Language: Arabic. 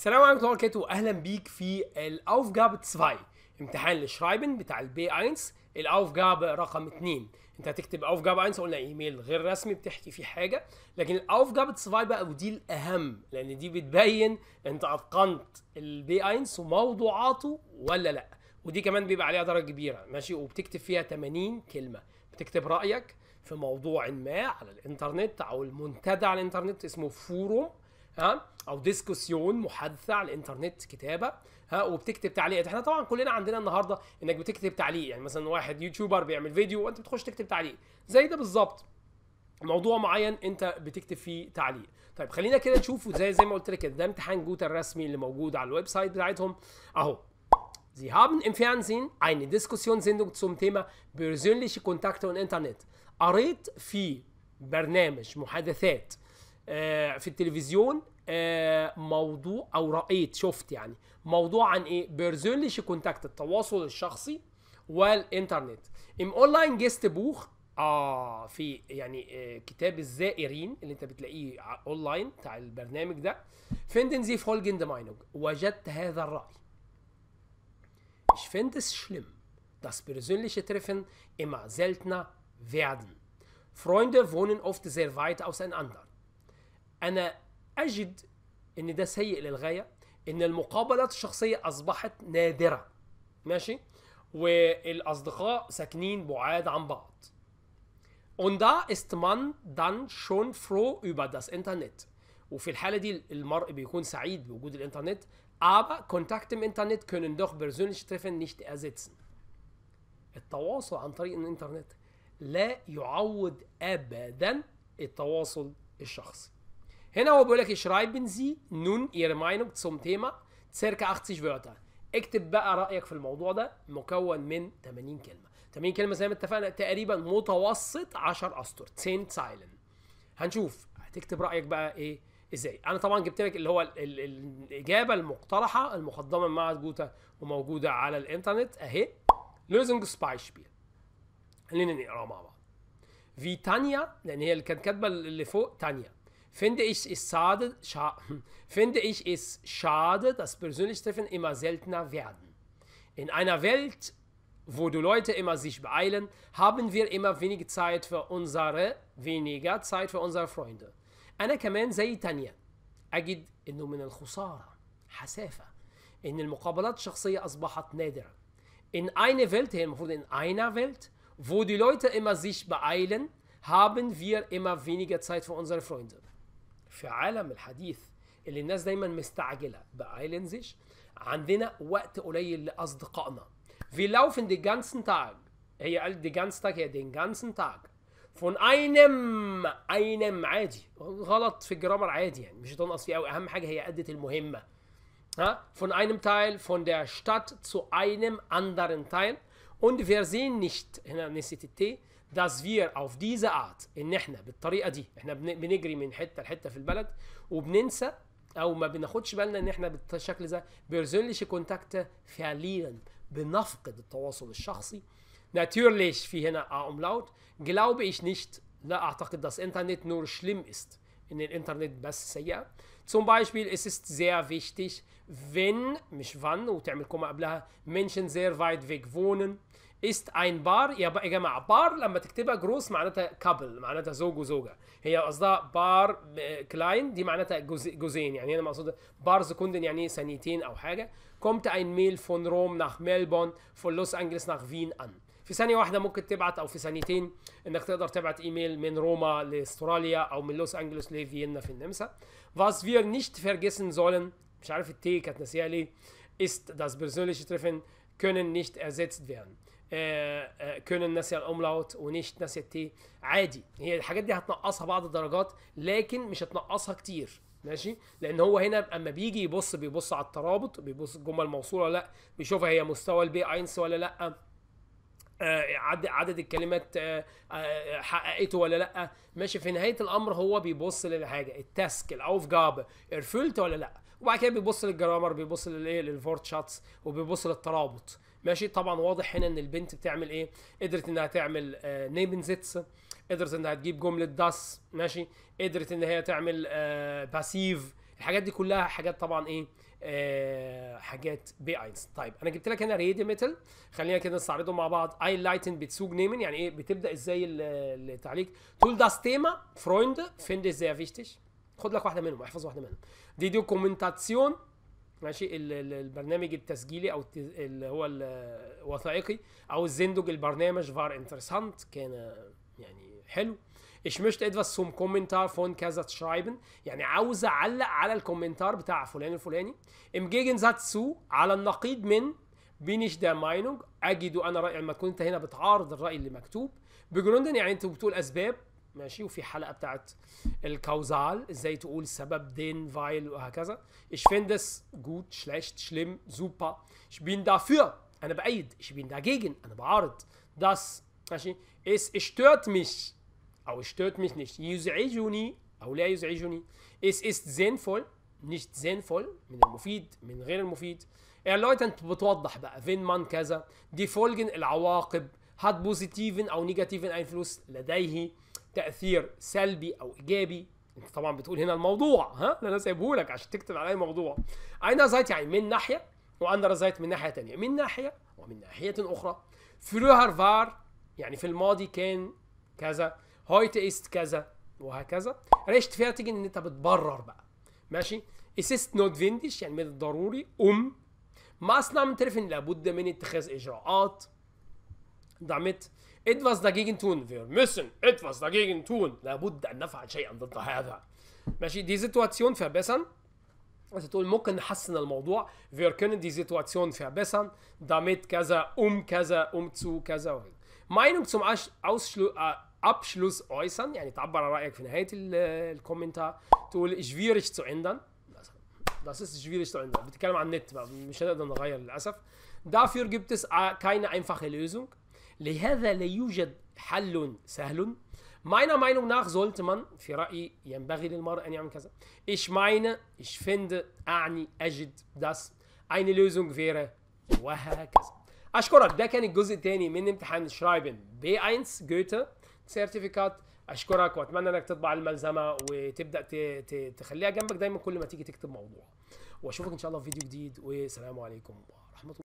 السلام عليكم ورحمه الله وبركاته واهلا بيك في الاوفجاب 2 امتحان الشرايبن بتاع البي اينس الاوفجاب رقم 2 انت هتكتب اوفجاب اينس قلنا ايميل غير رسمي بتحكي فيه حاجه لكن الاوفجاب 2 بقى ودي الاهم لان دي بتبين انت اتقنت البي اينس وموضوعاته ولا لا ودي كمان بيبقى عليها درجه كبيره ماشي وبتكتب فيها 80 كلمه بتكتب رايك في موضوع ما على الانترنت او المنتدى على الانترنت اسمه فورو ها او ديسكسيون محادثه على الانترنت كتابه ها وبتكتب تعليقات احنا طبعا كلنا عندنا النهارده انك بتكتب تعليق يعني مثلا واحد يوتيوبر بيعمل فيديو وانت بتخش تكتب تعليق زي ده بالظبط موضوع معين انت بتكتب فيه تعليق طيب خلينا كده نشوف زي زي ما قلت لك كده ده امتحان جوتا الرسمي اللي موجود على الويب سايت بتاعتهم اهو Sie haben im Fernsehen eine Diskussionssendung zum Thema persönliche Kontakte und Internet. قريت في برنامج محادثات آه، في التلفزيون آه، موضوع او رايت شفت يعني موضوع عن ايه بيرسونليش كونتاكت التواصل الشخصي والانترنت ام اونلاين جيست بوخ اه في يعني آه، كتاب الزائرين اللي انت بتلاقيه اونلاين بتاع البرنامج ده فيندن زي فولجن ماينوج وجدت هذا الراي ich شلم داس بيرزونليش تريفن ايما Treffen فيردن فرويند وونن اوفت سير فايت اوس ان اندر انا اجد ان ده سيء للغايه ان المقابلات الشخصيه اصبحت نادره ماشي والاصدقاء ساكنين بعاد عن بعض Und da ist man dann schon froh über das Internet. وفي الحالة دي المرء بيكون سعيد بوجود الإنترنت. Aber Kontakt im Internet können doch persönliche Treffen nicht ersetzen. التواصل عن طريق الإنترنت لا يعوض أبدا التواصل الشخصي. هنا هو بيقول لك schreiben سي نون Ihre Meinung zum Thema سيركا 80 Wörter. اكتب بقى رأيك في الموضوع ده مكون من 80 كلمة. 80 كلمة زي ما اتفقنا تقريبا متوسط 10 أسطر 10 سايلن. هنشوف هتكتب رأيك بقى إيه ازاي انا طبعا جبت لك اللي هو ال ال الاجابه المقترحه المقدمه من معهد جوتا وموجوده على الانترنت اهي لوزنج سباي شبيل خلينا نقراها مع بعض في تانيا لان هي اللي كانت كاتبه اللي فوق تانيا finde ich es schade, scha finde ich es schade dass persönliche Treffen immer seltener werden. In einer Welt, wo die Leute immer sich beeilen, haben wir immer weniger Zeit für unsere, weniger Zeit für unsere Freunde. أنا كمان زي تانية أجد أنه من الخسارة حسافة أن المقابلات الشخصية أصبحت نادرة In einer Welt, hier wurde in einer Welt, wo die Leute immer sich beeilen, haben wir immer weniger Zeit für unsere Freunde. في عالم الحديث اللي الناس دايما مستعجله بايلنزيش عندنا وقت قليل لاصدقائنا في لوفن دي جانسن تاج هي قال دي ganzen Tag هي دي جانسن تاج فون اينم اينم عادي غلط في الجرامر عادي يعني مش هتنقص فيه قوي اهم حاجه هي ادت المهمه ها فون اينم تايل فون der شتات تو اينم اندرن تايل und wir sehen nicht هنا نسيت التي داس فير اوف ديزا ارت ان احنا بالطريقه دي احنا بنجري من حته لحته في البلد وبننسى او ما بناخدش بالنا ان احنا بالشكل ده بيرزونليش كونتاكت فعليا بنفقد التواصل الشخصي Natürlich في هنا A umlaut جلاوب ايش نيشت لا اعتقد داس انترنت نور شليم است ان الانترنت بس سيئة zum Beispiel es ist sehr wichtig wenn مش wann وتعمل كومه قبلها Menschen sehr weit weg wohnen ist ein بار يا جماعه بار لما تكتبها جروس معناتها كابل معناتها زوج وزوجه هي قصدها بار آه، كلاين دي معناتها جوزين يعني انا مقصود bar كوندن يعني ثانيتين او حاجه كومت ein ميل فون روم nach ملبون فون لوس انجلس nach فين ان في ثانيه واحده ممكن تبعت او في ثانيتين انك تقدر تبعت ايميل من روما لاستراليا او من لوس انجلوس لفيينا في النمسا was wir nicht vergessen sollen مش عارف التي كانت ناسيها ليه ist das persönliche Treffen können nicht ersetzt werden آه، آه، كونن ناسي يعني الاملاوت ونيشت ناسي التي عادي هي الحاجات دي هتنقصها بعض الدرجات لكن مش هتنقصها كتير ماشي لان هو هنا اما بيجي يبص بيبص على الترابط بيبص الجمل موصوله ولا لا بيشوفها هي مستوى البي اينس ولا لا آه، عدد عدد الكلمات حققته ولا لا ماشي في نهايه الامر هو بيبص للحاجه التاسك الاوف جاب ارفلت ولا لا وبعد كده بيبص للجرامر بيبص للايه للفورت شاتس وبيبص للترابط ماشي طبعا واضح هنا ان البنت بتعمل ايه قدرت انها تعمل آه نيبنزيتس قدرت انها تجيب جمله داس ماشي قدرت ان هي تعمل آه باسيف الحاجات دي كلها حاجات طبعا ايه آه حاجات بيأينز طيب انا جبت لك هنا ريدي ميتال خلينا كده نستعرضهم مع بعض اي لايتن بتسوق نيمن يعني ايه بتبدا ازاي التعليق تقول داس تيما فرويند فيند ازاي فيشتش خد لك واحده منهم احفظ واحده منهم دي دوكومنتاسيون ماشي البرنامج التسجيلي او اللي هو الوثائقي او الزندوج البرنامج فار انترسانت كان يعني حلو ايش möchte etwas سوم كومنتار فون كذا تشرايبن يعني عاوز اعلق على الكومنتار بتاع فلان الفلاني جيجن ذات سو على النقيض من بينش دا ماينونج اجد انا رأي لما كنت هنا بتعارض الراي اللي مكتوب بجروندن يعني انت بتقول اسباب ماشي وفي حلقه بتاعت الكوزال ازاي تقول سبب دين فايل وهكذا ايش فيندس جوت شلاش شليم زوبا ايش بين دافير انا بايد ايش بين داجيجن انا بعارض داس ماشي اس اشتوت مش او اشتوت مش نيش يزعجوني او لا يزعجوني اس اس زينفول نيش زينفول من المفيد من غير المفيد انت بتوضح بقى فين مان كذا دي فولجن العواقب هاد بوزيتيفن او نيجاتيفن انفلوس لديه تاثير سلبي او ايجابي انت طبعا بتقول هنا الموضوع ها انا سايبه لك عشان تكتب اي موضوع einerseits يعني من ناحيه واندرزايت من ناحيه ثانيه من ناحيه ومن ناحيه اخرى فلوهر فار يعني في الماضي كان كذا هويت ايست كذا وهكذا ريشت تيجي ان انت بتبرر بقى ماشي es نوت فينديش يعني من الضروري اصنع um من تريفن لابد من اتخاذ اجراءات دعمت etwas dagegen tun. Wir müssen etwas dagegen tun. die Situation verbessern. Also, Wir können die Situation verbessern. Damit كذا um كذا um zu كذا. Meinung zum Ausschluss äh, Abschluss äußern يعني äh, schwierig zu ändern das ist schwierig zu ändern dafür gibt es äh, keine einfache Lösung لهذا لا يوجد حل سهل Meiner Meinung nach sollte man في رأيي ينبغي للمرء أن يعمل كذا. Ich meine, ich finde, أعني, أجد, das eine Lösung wäre وهكذا. أشكرك ده كان الجزء الثاني من امتحان شرايبن B1 جوته سيرتيفيكات أشكرك وأتمنى أنك تطبع الملزمة وتبدأ تخليها جنبك دايما كل ما تيجي تكتب موضوع. وأشوفك إن شاء الله في فيديو جديد والسلام عليكم ورحمة الله.